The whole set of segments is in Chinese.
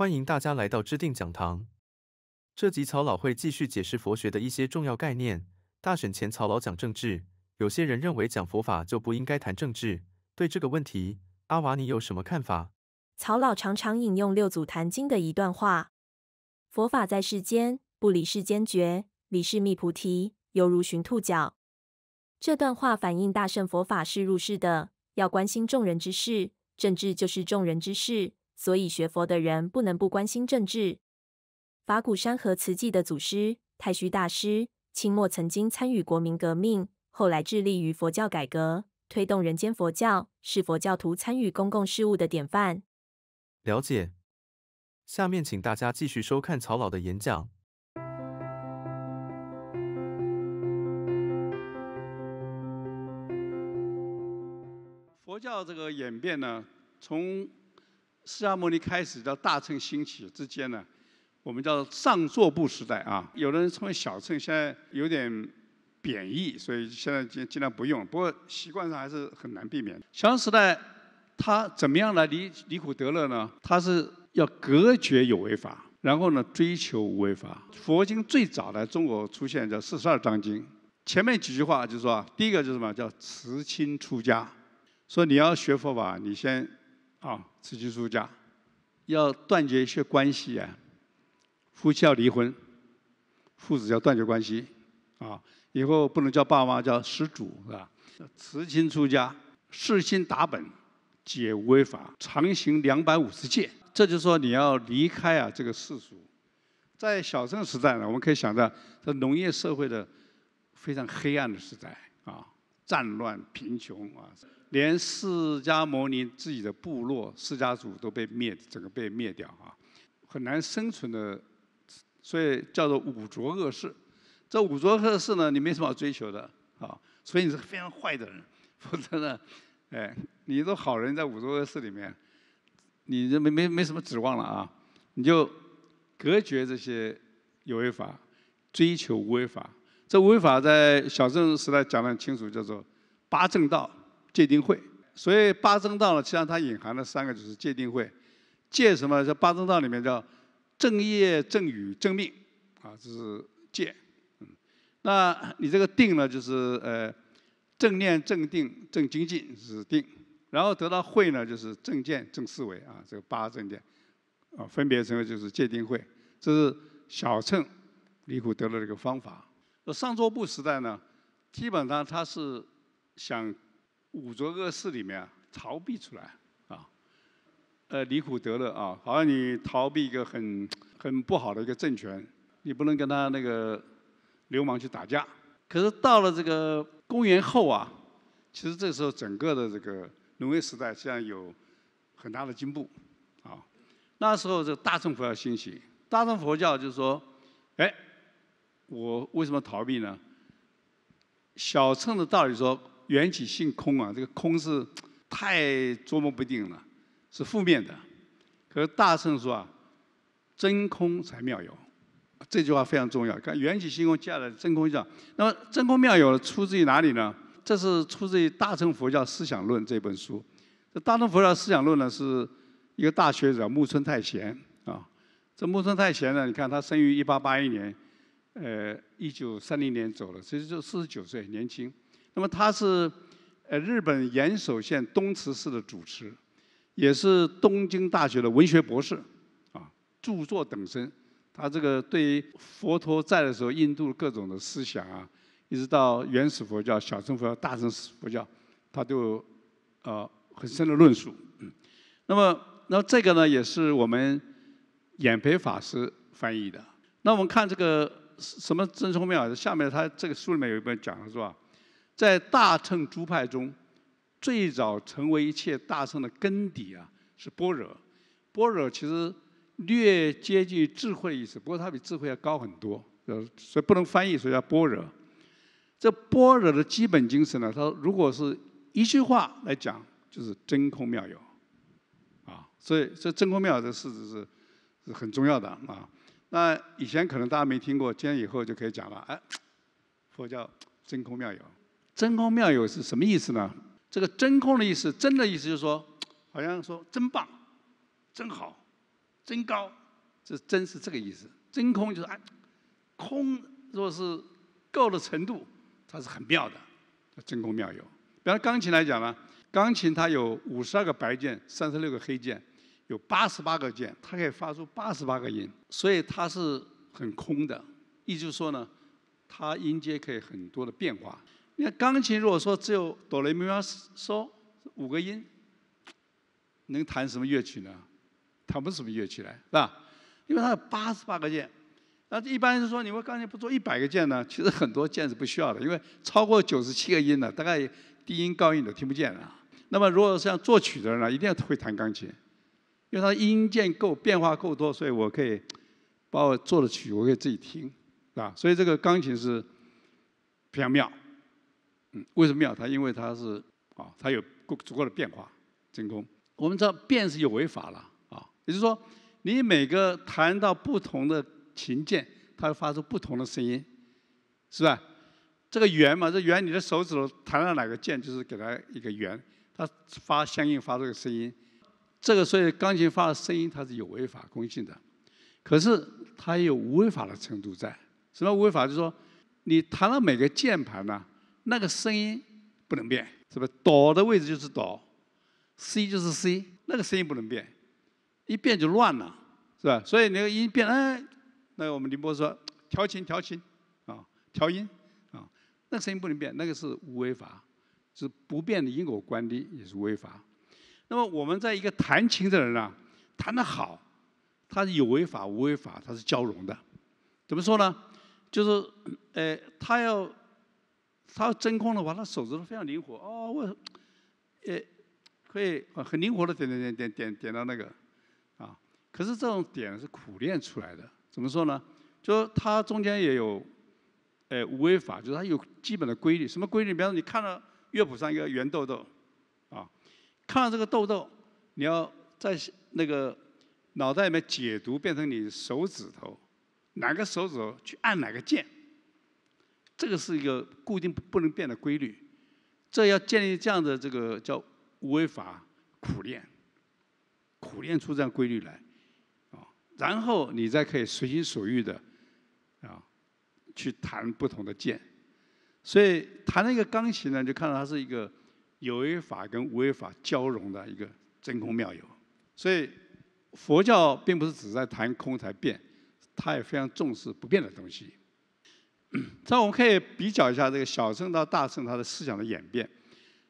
欢迎大家来到知定讲堂。这集曹老会继续解释佛学的一些重要概念。大选前，曹老讲政治，有些人认为讲佛法就不应该谈政治。对这个问题，阿瓦你有什么看法？曹老常常引用六祖坛经的一段话：“佛法在世间，不离世间觉；离世觅菩提，犹如寻兔角。”这段话反映大圣佛法是入世的，要关心众人之事。政治就是众人之事。所以学佛的人不能不关心政治。法鼓山和慈济的祖师太虚大师，清末曾经参与国民革命，后来致力于佛教改革，推动人间佛教，是佛教徒参与公共事务的典范。了解。下面请大家继续收看曹老的演讲。佛教这个演变呢，从释迦牟尼开始叫大乘兴起之间呢，我们叫上座部时代啊，有的人称为小乘，现在有点贬义，所以现在尽尽量不用。不过习惯上还是很难避免。小乘时代他怎么样来离离苦得乐呢？他是要隔绝有为法，然后呢追求无为法。佛经最早的中国出现叫《四十二章经》，前面几句话就是说，第一个就是什么叫慈亲出家，说你要学佛法，你先。啊，辞亲出家，要断绝一些关系啊，夫妻要离婚，父子要断绝关系，啊，以后不能叫爸妈叫施主是吧？辞亲出家，誓心打本，解无为法，常行两百五十戒。这就是说你要离开啊这个世俗，在小镇时代呢，我们可以想到这农业社会的非常黑暗的时代。战乱、贫穷啊，连释迦牟尼自己的部落释迦族都被灭，整个被灭掉啊，很难生存的，所以叫做五浊恶世。这五浊恶世呢，你没什么好追求的啊，所以你是非常坏的人。否则呢，哎，你做好人在五浊恶世里面，你这没没没什么指望了啊，你就隔绝这些有为法，追求无为法。这五法在小镇时代讲得很清楚，叫做八正道、戒定慧。所以八正道呢，实际上它隐含了三个，就是戒定慧。戒什么？在八正道里面叫正业、正语、正命，啊，这是戒。嗯，那你这个定呢，就是呃正念、正定、正精进，是定。然后得到慧呢，就是正见、正思维，啊，这个八正见，啊，分别成为就是戒定慧。这是小乘离苦得乐的一个方法。上座部时代呢，基本上他是想捂着恶事里面逃避出来啊，呃，离苦得乐啊，好像你逃避一个很很不好的一个政权，你不能跟他那个流氓去打架。可是到了这个公元后啊，其实这时候整个的这个农业时代实际上有很大的进步啊，那时候这大乘佛教兴起，大乘佛教就是说，哎。我为什么逃避呢？小乘的道理说缘起性空啊，这个空是太捉摸不定了，是负面的。可是大乘说啊，真空才妙有，这句话非常重要。看缘起性空，接下来真空讲。那么真空妙有出自于哪里呢？这是出自于《大乘佛教思想论》这本书。这《大乘佛教思想论》呢，是一个大学者木村泰贤啊。这木村泰贤呢，你看他生于一八八一年。呃，一九三零年走了，其实就四十九岁，年轻。那么他是呃日本岩手县东慈市的主持，也是东京大学的文学博士，啊，著作等身。他这个对于佛陀在的时候，印度各种的思想啊，一直到原始佛教、小乘佛教、大乘佛教，他都有呃很深的论述。那么，那这个呢，也是我们演培法师翻译的。那我们看这个。什么真空妙下面他这个书里面有一本讲了，是吧？在大乘诸派中，最早成为一切大乘的根底啊，是般若。般若其实略接近智慧的意思，不过它比智慧要高很多，呃，所以不能翻译，所以叫般若。这般若的基本精神呢，它如果是一句话来讲，就是真空妙有，啊，所以这真空妙有这事实是是很重要的啊。那以前可能大家没听过，今天以后就可以讲了。哎，佛教真空妙有，真空妙有是什么意思呢？这个真空的意思，真”的意思就是说，好像说真棒、真好、真高，这“真”是这个意思。真空就是哎，空若是够的程度，它是很妙的，叫真空妙有。比方钢琴来讲呢，钢琴它有五十二个白键，三十六个黑键。有八十八个键，它可以发出八十八个音，所以它是很空的。思就是说呢，它音阶可以很多的变化。你看钢琴，如果说只有哆来咪发嗦五个音，能弹什么乐曲呢？弹不出什么乐曲来，是吧？因为它有八十八个键。那一般是说，你们钢琴不做一百个键呢？其实很多键是不需要的，因为超过九十七个音呢，大概低音高音都听不见了。那么如果像作曲的人呢，一定要会弹钢琴。因为它音键够变化够多，所以我可以把我做的曲，我可以自己听，啊，所以这个钢琴是非常妙，嗯，为什么妙？它因为它是啊，它有够足够的变化，真空。我们知道变是有违法了啊，也就是说，你每个弹到不同的琴键，它会发出不同的声音，是吧？这个圆嘛，这圆你的手指头弹到哪个键，就是给它一个圆，它发相应发出的个声音。这个所以钢琴发的声音它是有违法公信的，可是它也有无违法的程度在。什么违法？就是说，你弹了每个键盘呢，那个声音不能变，是吧哆的位置就是哆 c 就是 c，那个声音不能变，一变就乱了，是吧？所以那个一变，哎，那我们宁波说调琴调琴啊，调音啊，那个声音不能变，那个是无违法，是不变的因果关系也是违法。那么我们在一个弹琴的人呢，弹得好，他是有为法无为法，他是交融的。怎么说呢？就是，呃，他要他要真空的话，他手指头非常灵活。哦，我，呃，可以很灵活的点点点点点点到那个，啊。可是这种点是苦练出来的。怎么说呢？就是他中间也有，呃，无为法，就是他有基本的规律。什么规律？比方说，你看到乐谱上一个圆豆豆，啊。看到这个痘痘，你要在那个脑袋里面解读，变成你手指头哪个手指头去按哪个键，这个是一个固定不能变的规律。这要建立这样的这个叫无为法，苦练，苦练出这样规律来啊，然后你再可以随心所欲的啊去弹不同的键。所以弹那个钢琴呢，就看到它是一个。有为法跟无为法交融的一个真空妙有，所以佛教并不是只在谈空才变，它也非常重视不变的东西。这 我们可以比较一下这个小乘到大乘它的思想的演变。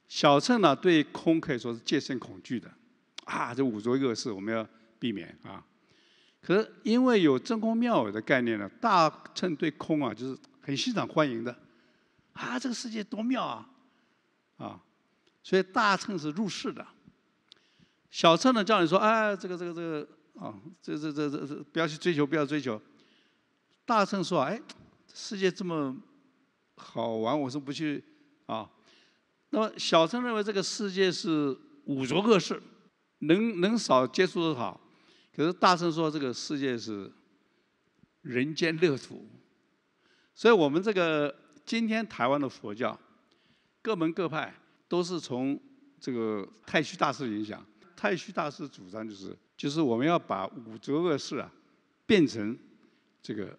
小乘呢对空可以说是戒慎恐惧的，啊，这五浊恶世我们要避免啊。可是因为有真空妙有的概念呢，大乘对空啊就是很欣赏欢迎的，啊，这个世界多妙啊，啊。所以大乘是入世的，小乘呢叫你说哎，这个这个这个，啊，这这这这这不要去追求，不要追求。大乘说哎，世界这么好玩，我说不去啊？那么小乘认为这个世界是五浊恶世，能能少接触的好。可是大乘说这个世界是人间乐土，所以我们这个今天台湾的佛教，各门各派。都是从这个太虚大师影响，太虚大师主张就是，就是我们要把五浊恶世啊，变成这个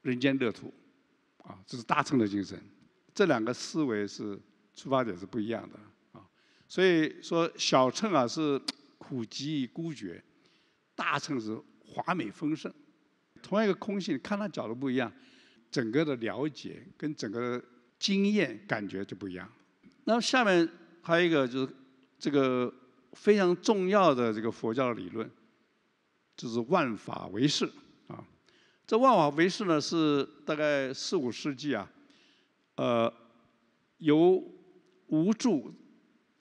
人间乐土，啊，这是大乘的精神。这两个思维是出发点是不一样的啊，所以说小乘啊是苦极孤绝，大乘是华美丰盛。同样一个空性，看它角度不一样，整个的了解跟整个经验感觉就不一样。那么下面还有一个就是这个非常重要的这个佛教的理论，就是万法唯识啊。这万法唯识呢是大概四五世纪啊，呃，由无著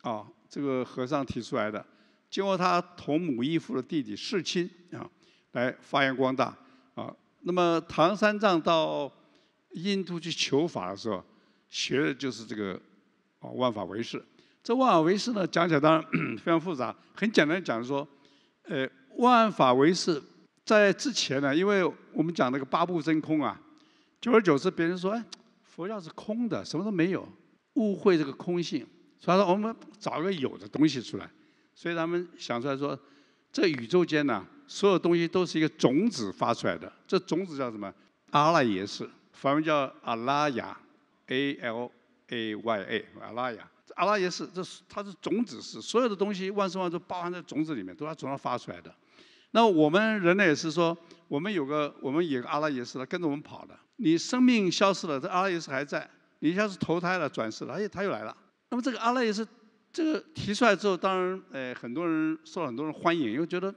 啊这个和尚提出来的，经过他同母异父的弟弟世亲啊来发扬光大啊。那么唐三藏到印度去求法的时候，学的就是这个。啊，万法唯识。这万法唯识呢，讲起来当然 非常复杂，很简单讲说，呃，万法唯识在之前呢，因为我们讲那个八部真空啊，久而久之，别人说，哎，佛教是空的，什么都没有，误会这个空性，所以说我们找个有的东西出来，所以他们想出来说，这宇宙间呢，所有东西都是一个种子发出来的，这种子叫什么？阿拉耶是，梵文叫阿拉雅，A L。aya 阿拉雅，阿拉也是，这是它是种子是，所有的东西万事万物包含在种子里面，都从它发出来的。那我们人类也是说，我们有个我们个阿拉也是它跟着我们跑的。你生命消失了，这阿拉也是还在。你一下子投胎了转世了，哎，他又来了。那么这个阿拉也是这个提出来之后，当然哎，很多人受很多人欢迎，又觉得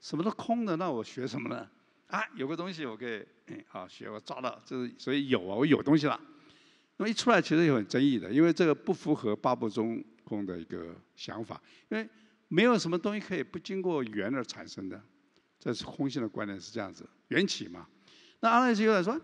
什么都空的，那我学什么呢？啊，有个东西我给，哎，好学我抓到，就是所以有啊，我有东西了。那么一出来其实有很争议的，因为这个不符合八部中公的一个想法，因为没有什么东西可以不经过缘而产生的，这是空性的观点是这样子，缘起嘛。那阿拉耶是有点说，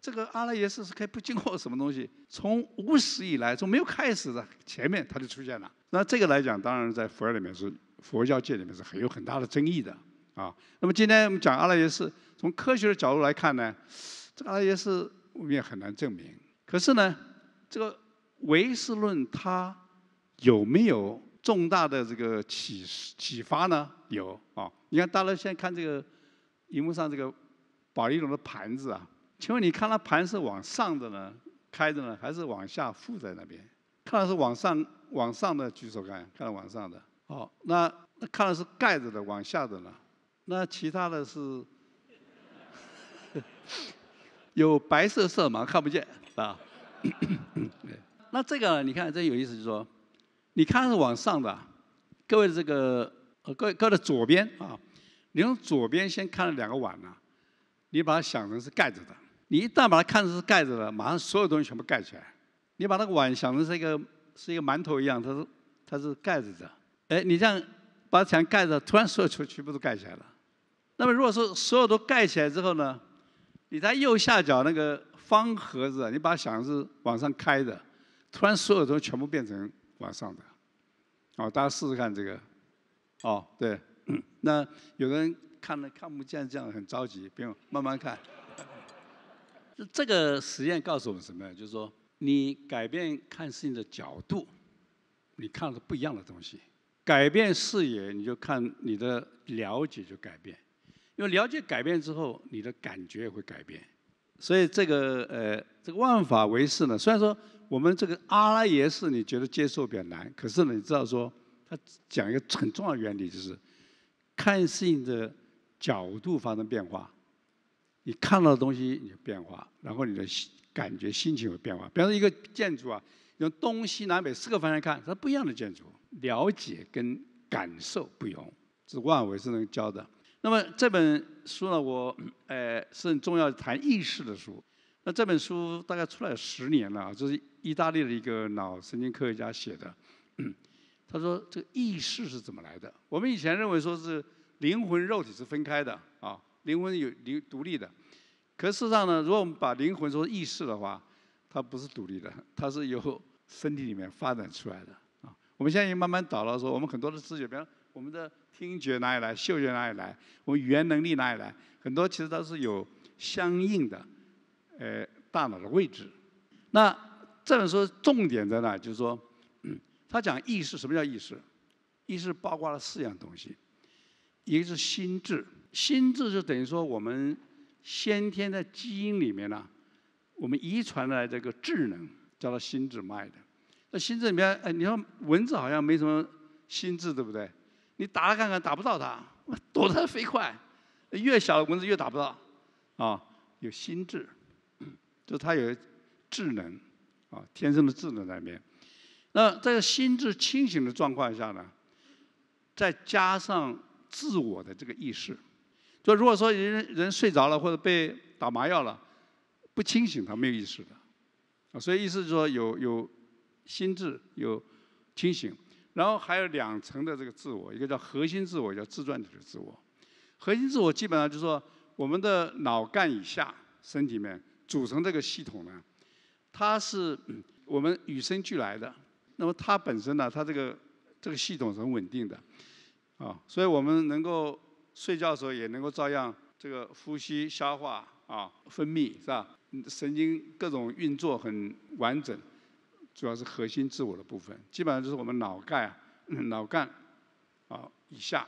这个阿拉也是可以不经过什么东西，从无始以来，从没有开始的前面他就出现了。那这个来讲，当然在佛里面是佛教界里面是很有很大的争议的啊。那么今天我们讲阿拉耶是，从科学的角度来看呢，这个阿拉耶是我们也很难证明。可是呢，这个唯识论它有没有重大的这个启启发呢？有啊！你看大家现在看这个，荧幕上这个宝丽龙的盘子啊，请问你看它盘是往上的呢，开着呢，还是往下覆在那边？看到是往上，往上的举手看，看到往上的。好，那那看到是盖着的，往下的呢？那其他的是 有白色色盲看不见。啊，那这个你看，这有意思。就是说，你看是往上的，各位这个呃，各位各位的左边啊，你用左边先看了两个碗呢，你把它想成是盖着的。你一旦把它看成是盖着的，马上所有东西全部盖起来。你把那个碗想成是一个是一个馒头一样，它是它是盖着的。哎，你这样把墙盖着，突然所有全全部都盖起来了。那么如果说所有都盖起来之后呢，你在右下角那个。方盒子，你把它想是往上开的，突然所有东西全部变成往上的，哦，大家试试看这个，哦，对，那有的人看了看不见，这样很着急，不用慢慢看。这个实验告诉我们什么就是说，你改变看事情的角度，你看到不一样的东西；改变视野，你就看你的了解就改变，因为了解改变之后，你的感觉也会改变。所以这个呃，这个万法唯识呢，虽然说我们这个阿拉耶识你觉得接受比较难，可是呢，你知道说，他讲一个很重要的原理就是，看事情的角度发生变化，你看到的东西有变化，然后你的感觉心情有变化。比如说一个建筑啊，用东西南北四个方向看，它不一样的建筑，了解跟感受不同，是万法是能教的。那么这本。书呢，我呃是很重要谈意识的书。那这本书大概出来十年了，这是意大利的一个脑神经科学家写的。他说这个意识是怎么来的？我们以前认为说是灵魂肉体是分开的啊，灵魂有灵独立的。可事实上呢，如果我们把灵魂说意识的话，它不是独立的，它是由身体里面发展出来的啊。我们现在也慢慢倒了，说我们很多的字眼，比方。我们的听觉哪里来，嗅觉哪里来，我们语言能力哪里来，很多其实都是有相应的，呃，大脑的位置。那这本书重点在哪？就是说，他讲意识，什么叫意识？意识包括了四样东西，一个是心智，心智就等于说我们先天的基因里面呢，我们遗传的这个智能，叫做心智脉的。那心智里面，哎，你说文字好像没什么心智，对不对？你打他看看，打不到它，躲得飞快。越小的蚊子越打不到，啊，有心智，就它有智能，啊，天生的智能在里面。那在心智清醒的状况下呢，再加上自我的这个意识，就如果说人人睡着了或者被打麻药了，不清醒，他没有意识的。啊，所以意思是说有有心智，有清醒。然后还有两层的这个自我，一个叫核心自我，叫自转体的自我。核心自我基本上就是说，我们的脑干以下身体里面组成这个系统呢，它是我们与生俱来的。那么它本身呢，它这个这个系统是很稳定的，啊，所以我们能够睡觉的时候也能够照样这个呼吸、消化、啊分泌是吧？神经各种运作很完整。主要是核心自我的部分，基本上就是我们脑干、脑干啊以下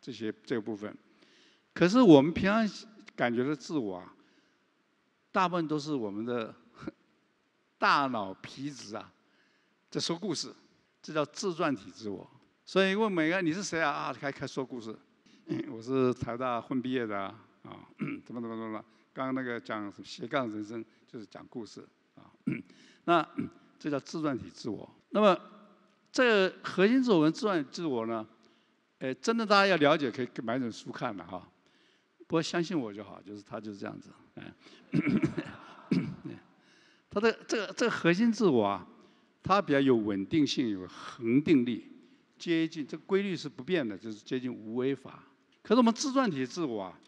这些这个部分。可是我们平常感觉的自我啊，大部分都是我们的大脑皮质啊在说故事，这叫自传体自我。所以问每个你是谁啊啊，开开说故事，我是台大混毕业的啊，怎么怎么怎么了？刚那个讲斜杠人生就是讲故事啊，那。这叫自传体自我。那么，这核心自我跟自传自我呢，呃，真的大家要了解，可以买本书看嘛。哈。不过相信我就好，就是他就是这样子。嗯，他的这个这个核心自我啊，他比较有稳定性、有恒定力，接近这个规律是不变的，就是接近无为法。可是我们自传体自我啊，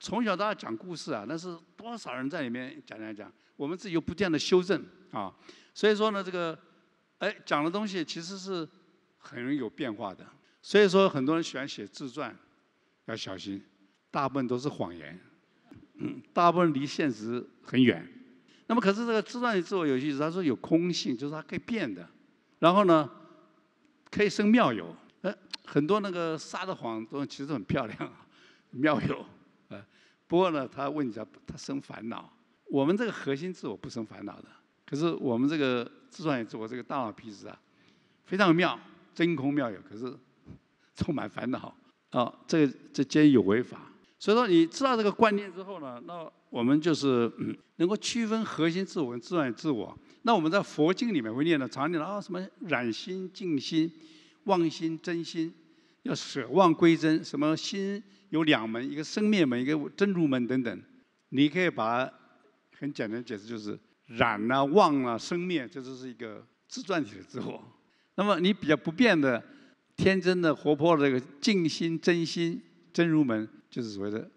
从小到大讲故事啊，那是多少人在里面讲讲讲，我们自己又不断的修正啊。所以说呢，这个，哎，讲的东西其实是很容易有变化的。所以说，很多人喜欢写自传，要小心，大部分都是谎言，嗯，大部分离现实很远。那么，可是这个自传里自我意思，他说有空性，就是它可以变的，然后呢，可以生妙有。哎，很多那个撒的谎都其实很漂亮啊，妙有。呃，不过呢，他问一下，他生烦恼。我们这个核心自我不生烦恼的。可是我们这个自转自我这个大脑皮质啊，非常妙，真空妙有，可是 充满烦恼啊！这这皆有为法，所以说你知道这个观念之后呢，那我们就是嗯、能够区分核心自我、跟自然自我。那我们在佛经里面会念的常念的啊，什么染心、净心、妄心、真心，要舍妄归真。什么心有两门，一个生灭门，一个真如门等等。你可以把很简单的解释就是。染啊、妄啊、生灭，这就是一个自转体的自我。那么，你比较不变的、天真的、活泼的这个静心、真心、真如门，就是所谓的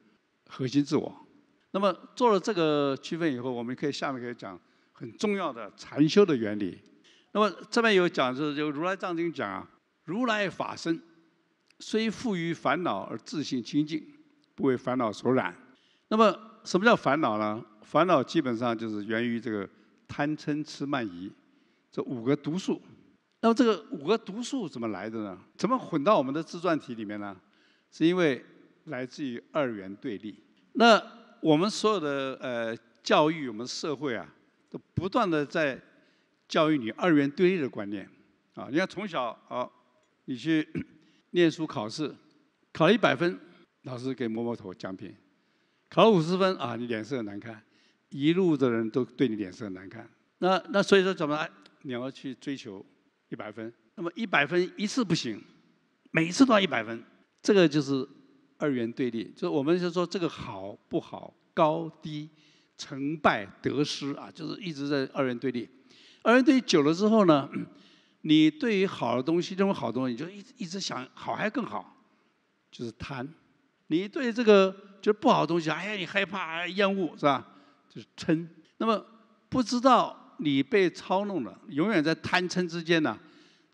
核心自我。那么，做了这个区分以后，我们可以下面可以讲很重要的禅修的原理。那么，这边有讲，就是《如来藏经》讲啊，如来法身虽富于烦恼，而自性清净，不为烦恼所染。那么，什么叫烦恼呢？烦恼基本上就是源于这个贪嗔痴慢疑这五个毒素。那么这个五个毒素怎么来的呢？怎么混到我们的自传体里面呢？是因为来自于二元对立。那我们所有的呃教育，我们社会啊，都不断的在教育你二元对立的观念啊。你看从小啊，你去 念书考试，考了一百分，老师给摸摸头奖品；考了五十分啊，你脸色很难看。一路的人都对你脸色难看，那那所以说怎么你要去追求一百分，那么一百分一次不行，每一次都要一百分，这个就是二元对立。就是我们就说这个好不好、高低、成败、得失啊，就是一直在二元对立。二元对立久了之后呢，你对于好的东西，认为好东西你就一一直想好还更好，就是贪；你对这个就是不好的东西，哎呀你害怕、厌恶是吧？是撑，那么不知道你被操弄了，永远在贪嗔之间呢，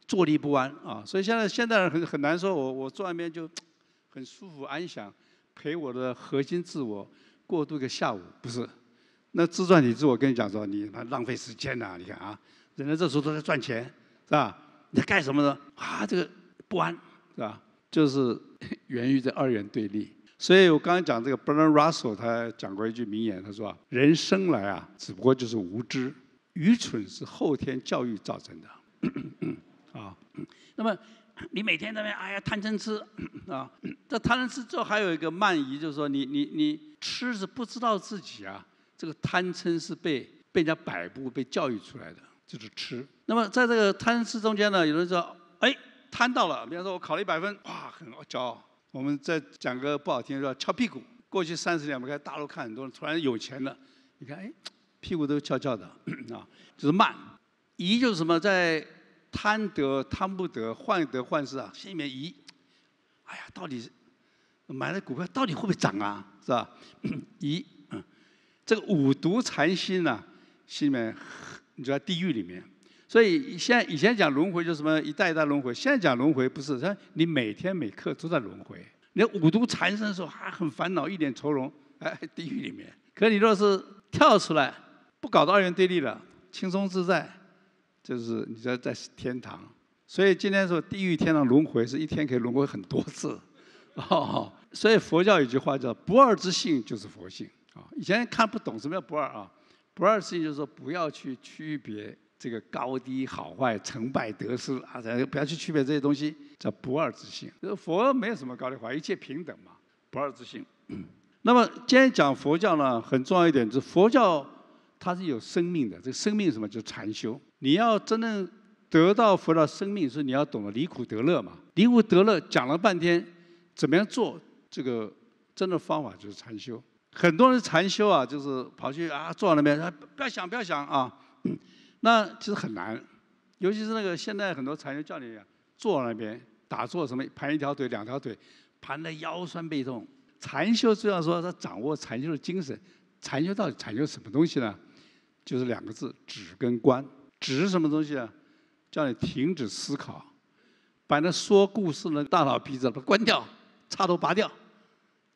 坐立不安啊！所以现在现代人很很难说，我我坐那边就很舒服安详，陪我的核心自我过渡个下午，不是？那自传体自我跟你讲说，你他浪费时间呐！你看啊，人家这时候都在赚钱，是吧？你在干什么呢？啊，这个不安是吧？就是源于这二元对立。所以我刚才讲这个 b e r n r u s s e l l 他讲过一句名言，他说：“人生来啊，只不过就是无知，愚蠢是后天教育造成的。”啊，那么你每天在那边哎呀贪嗔痴 啊，这贪嗔吃后还有一个慢疑，就是说你你你吃是不知道自己啊，这个贪嗔是被被人家摆布、被教育出来的，就是吃。那么在这个贪嗔痴中间呢，有人说：“哎，贪到了。”比方说我考了一百分，哇，很骄傲。我们再讲个不好听说翘屁股。过去三十年，我们看大陆看很多人突然有钱了，你看哎，屁股都翘翘的 啊，就是慢。疑就是什么，在贪得贪不得，患得患失啊，心里面疑。哎呀，到底买的股票到底会不会涨啊？是吧？疑。嗯，这个五毒禅心呢，心里面你在地狱里面。所以，现以前讲轮回就是什么一代一代轮回，现在讲轮回不是，他你每天每刻都在轮回。你五毒缠身的时候还很烦恼，一脸愁容，哎，地狱里面。可你若是跳出来，不搞到二元对立了，轻松自在，就是你在在天堂。所以今天说地狱天堂轮回是一天可以轮回很多次，哦。所以佛教有句话叫不二之性就是佛性啊。以前看不懂什么叫不二啊，不二之性就是说不要去区别。这个高低好坏、成败得失啊，不要去区别这些东西，叫不二之心。佛没有什么高低坏，一切平等嘛，不二之心。那么今天讲佛教呢，很重要一点就是佛教它是有生命的。这个生命什么？就是禅修。你要真正得到佛的生命，是你要懂得离苦得乐嘛。离苦得乐讲了半天，怎么样做？这个真的方法就是禅修。很多人禅修啊，就是跑去啊，坐在那边，不要想，不要想啊。那其实很难，尤其是那个现在很多禅修教你坐那边打坐，什么盘一条腿两条腿，盘的腰酸背痛。禅修虽然说他掌握禅修的精神。禅修到底禅修什么东西呢？就是两个字：止跟观。止是什么东西？呢？叫你停止思考，把那说故事的大脑皮把都关掉，插头拔掉，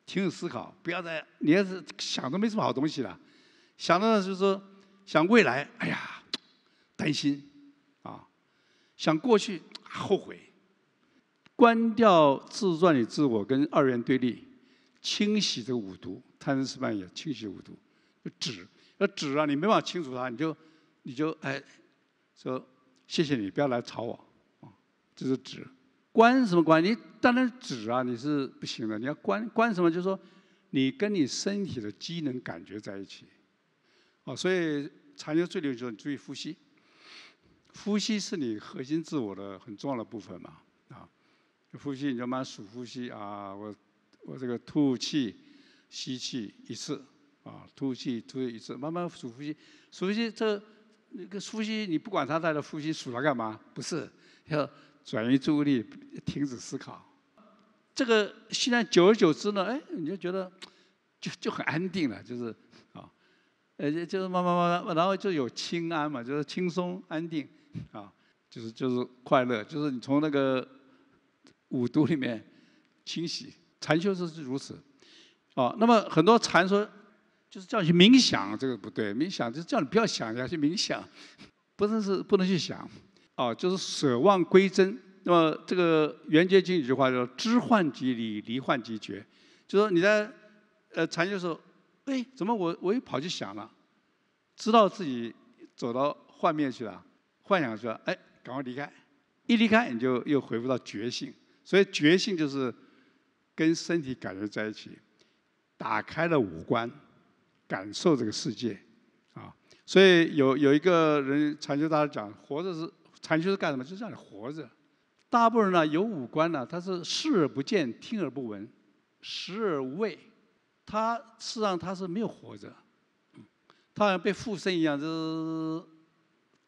停止思考，不要再你要是想都没什么好东西了，想的就是说想未来，哎呀。担心，啊，想过去后悔，关掉自转的自我跟二元对立，清洗这个五毒，贪嗔痴慢疑，清洗五毒，就止，要止啊，你没办法清除它，你就，你就哎，说谢谢你，不要来吵我，啊，这是止，关什么关？你当然止啊，你是不行的，你要关关什么？就是说，你跟你身体的机能感觉在一起，啊，所以禅修最流的时候，你注意呼吸。呼吸是你核心自我的很重要的部分嘛？啊，呼吸你就慢慢数呼吸啊，我我这个吐气、吸气一次啊，吐气、吐一次，慢慢数呼吸。呼吸这那个呼吸，你不管它在那呼吸，数它干嘛？不是，要转移注意力，停止思考。这个现在久而久之呢，哎，你就觉得 就就很安定了，就是啊，呃，就是慢慢慢慢，然后就有轻安嘛，就是轻松、安定。啊，就是就是快乐，就是你从那个五毒里面清洗，禅修是是如此。啊，那么很多禅说就是叫你冥想，这个不对，冥想就是叫你不要想，要去冥想，不能是不能去想。啊，就是舍妄归真。那么这个《圆觉经》有句话叫“知幻即离，离幻即觉”，就说你在呃禅修时候，哎，怎么我我又跑去想了，知道自己走到幻灭去了。幻想说：“哎，赶快离开！一离开，你就又回复到觉性。所以觉性就是跟身体感觉在一起，打开了五官，感受这个世界啊。所以有有一个人禅修大师讲，活着是禅修是干什么？就是让你活着。大部分人呢，有五官呢，他是视而不见，听而不闻，食而无味，他实上他是没有活着，他好像被附身一样，就是。”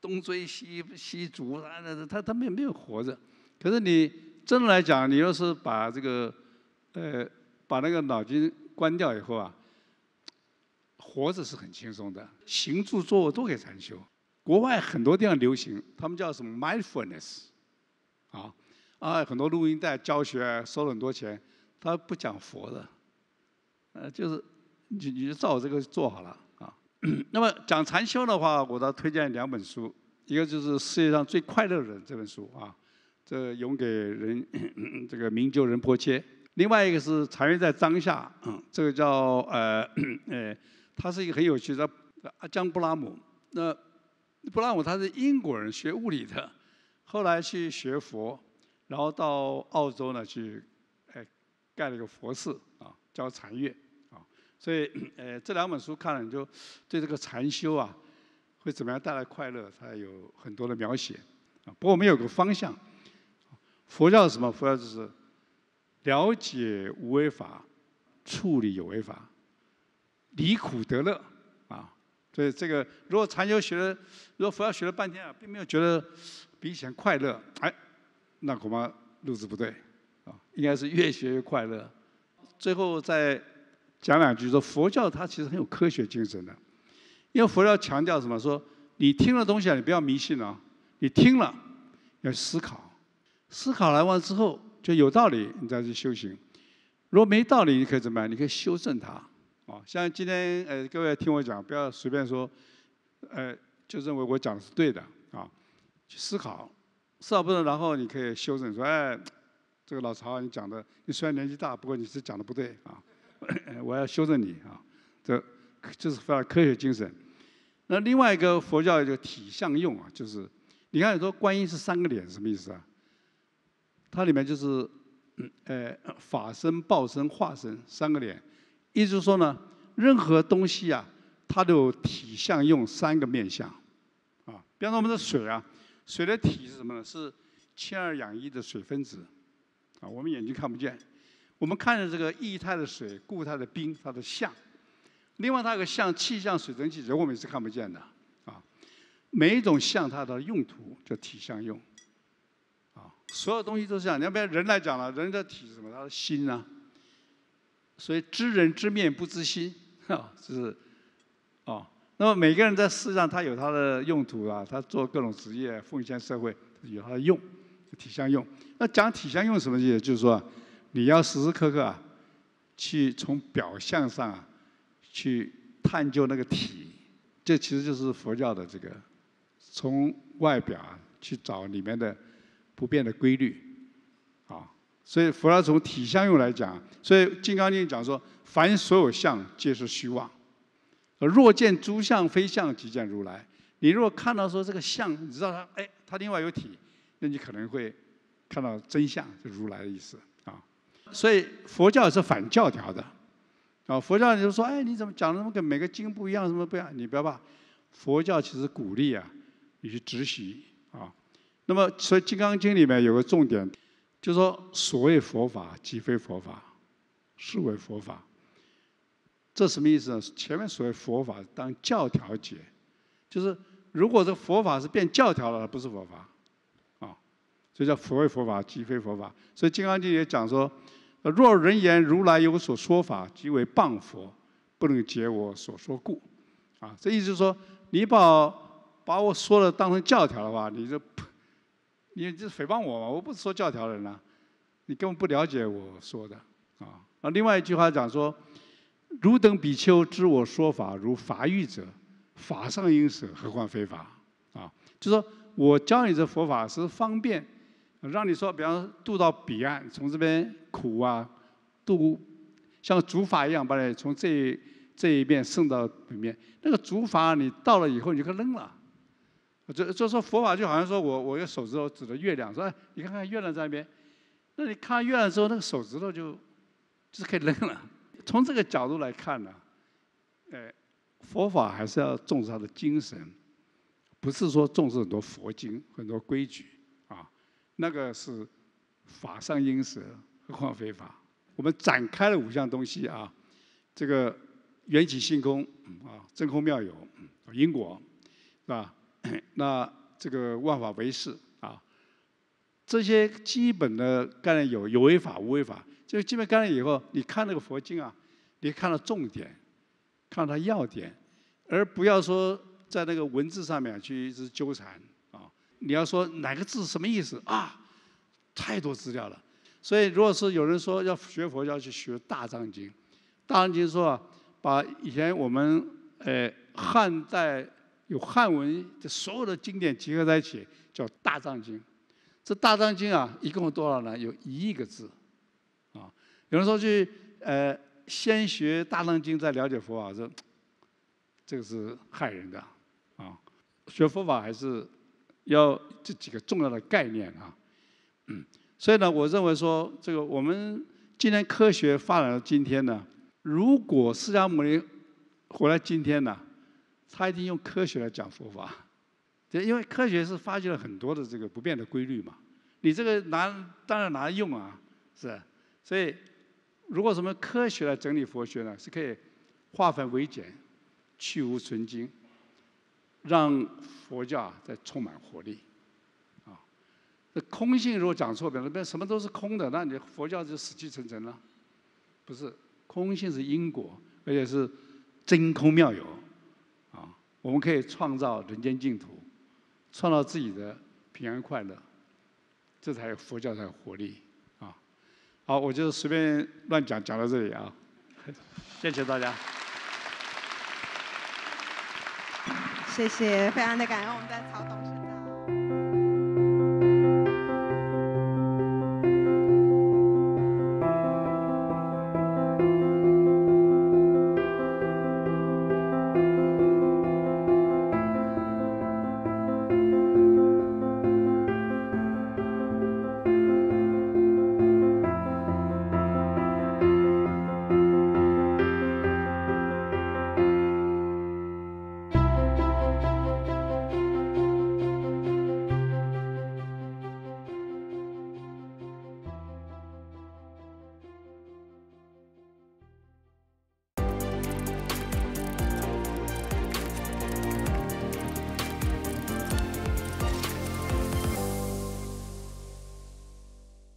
东追西西逐，他他他没有没有活着。可是你真的来讲，你要是把这个，呃，把那个脑筋关掉以后啊，活着是很轻松的。行住坐卧都给禅修。国外很多地方流行，他们叫什么 mindfulness，啊，啊很多录音带教学，收了很多钱，他不讲佛的，呃就是你你就照这个做好了。那么讲禅修的话，我倒推荐两本书，一个就是《世界上最快乐的人》这本书啊，这永给人 这个名就人波切；另外一个是《禅悦在当下》，嗯，这个叫呃呃，他 是一个很有趣的阿江布拉姆，那布拉姆他是英国人，学物理的，后来去学佛，然后到澳洲呢去哎盖了一个佛寺啊，教禅悦。所以，呃，这两本书看了，你就对这个禅修啊，会怎么样带来快乐，它有很多的描写啊。不过我们有个方向，佛教是什么？佛教就是了解无为法，处理有为法，离苦得乐啊。所以这个，如果禅修学了，如果佛教学了半天啊，并没有觉得比以前快乐，哎，那恐怕路子不对啊。应该是越学越快乐，最后在。讲两句说佛教它其实很有科学精神的，因为佛教强调什么？说你听了东西啊，你不要迷信啊，你听了要思考，思考来完之后就有道理，你再去修行；如果没道理，你可以怎么？你可以修正它啊。像今天呃各位听我讲，不要随便说，呃就认为我讲的是对的啊，去思考，思考不能，然后你可以修正说，哎，这个老曹你讲的，你虽然年纪大，不过你是讲的不对啊。我要修正你啊，这就是发常科学精神。那另外一个佛教就体相用啊，就是你看你说观音是三个脸，什么意思啊？它里面就是，呃，法身、报身、化身三个脸。意思说呢，任何东西啊，它都有体、相、用三个面相啊。比方说我们的水啊，水的体是什么呢？是氢二氧一的水分子啊，我们眼睛看不见。我们看着这个液态的水、固态的冰，它的相；另外，它有个相气象水蒸气，人我们是看不见的啊。每一种相，它的用途叫体相用啊。所有东西都是这样。你要不要人来讲了，人的体是什么？他的心啊。所以知人知面不知心啊，是啊。那么每个人在世上，他有他的用途啊，他做各种职业，奉献社会，有他的用，体相用。那讲体相用什么意思？就是说。你要时时刻刻啊，去从表象上啊，去探究那个体，这其实就是佛教的这个，从外表啊去找里面的不变的规律，啊，所以佛要从体相用来讲，所以《金刚经》讲说，凡所有相皆是虚妄，若见诸相非相即见如来。你如果看到说这个相，你知道它，哎，它另外有体，那你可能会看到真相，就如来的意思。所以佛教是反教条的，啊，佛教就说，哎，你怎么讲的那么跟每个经不一样，什么不一样？你不要怕，佛教其实鼓励啊，你去执行啊。那么所以《金刚经》里面有个重点，就说所谓佛法即非佛法，是为佛法。这什么意思呢？前面所谓佛法当教条解，就是如果这佛法是变教条了，不是佛法，啊，所以叫所谓佛法即非佛法。所以《金刚经》也讲说。若人言如来有所说法，即为谤佛，不能解我所说故。啊，这意思说，你把把我说的当成教条的话，你这你这诽谤我嘛！我不是说教条人啊，你根本不了解我说的啊。那另外一句话讲说，汝等比丘知我说法如法语者，法上应舍，何况非法啊？就说我教你这佛法是方便。让你说，比方渡到彼岸，从这边苦啊，渡像竹筏一样，把你从这这一边送到里面。那个竹筏你到了以后你就可扔了。就就说佛法就好像说我我用手指头指着月亮，说哎你看看月亮在那边，那你看月亮之后那个手指头就就是可以扔了。从这个角度来看呢，呃，佛法还是要重视它的精神，不是说重视很多佛经很多规矩。那个是法上因舍，何况非法？我们展开了五项东西啊，这个缘起性空啊，真空妙有，因果，是吧？那这个万法唯识啊，这些基本的概念有有为法、无为法。这是基本概念以后，你看那个佛经啊，你看到重点，看到它要点，而不要说在那个文字上面去一直纠缠。你要说哪个字什么意思啊？太多资料了，所以如果是有人说要学佛要去学大藏经。大藏经说啊，把以前我们呃汉代有汉文的所有的经典集合在一起叫大藏经。这大藏经啊，一共多少呢？有一亿个字，啊，有人说去呃先学大藏经再了解佛法，这这个是害人的啊。学佛法还是。要这几个重要的概念啊，嗯，所以呢，我认为说这个我们今天科学发展到今天呢，如果释迦牟尼活在今天呢，他一定用科学来讲佛法，因为科学是发掘了很多的这个不变的规律嘛，你这个拿当然拿来用啊，是，所以如果什么科学来整理佛学呢，是可以化繁为简，去无存精。让佛教再充满活力，啊，那空性如果讲错，变成什么都是空的，那你佛教就死气沉沉了。不是，空性是因果，而且是真空妙有，啊，我们可以创造人间净土，创造自己的平安快乐，这才佛教才有活力，啊，好，我就随便乱讲，讲到这里啊，谢谢大家。谢谢，非常的感恩我们的曹董事。